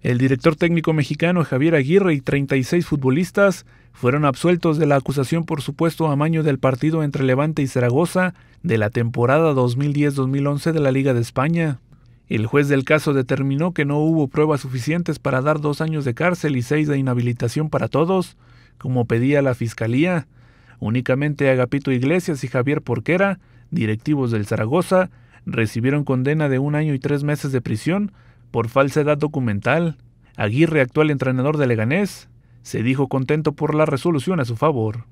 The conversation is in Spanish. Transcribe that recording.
El director técnico mexicano Javier Aguirre y 36 futbolistas fueron absueltos de la acusación por supuesto amaño del partido entre Levante y Zaragoza de la temporada 2010-2011 de la Liga de España. El juez del caso determinó que no hubo pruebas suficientes para dar dos años de cárcel y seis de inhabilitación para todos, como pedía la Fiscalía. Únicamente Agapito Iglesias y Javier Porquera, directivos del Zaragoza, recibieron condena de un año y tres meses de prisión por falsedad documental, Aguirre, actual entrenador de Leganés, se dijo contento por la resolución a su favor.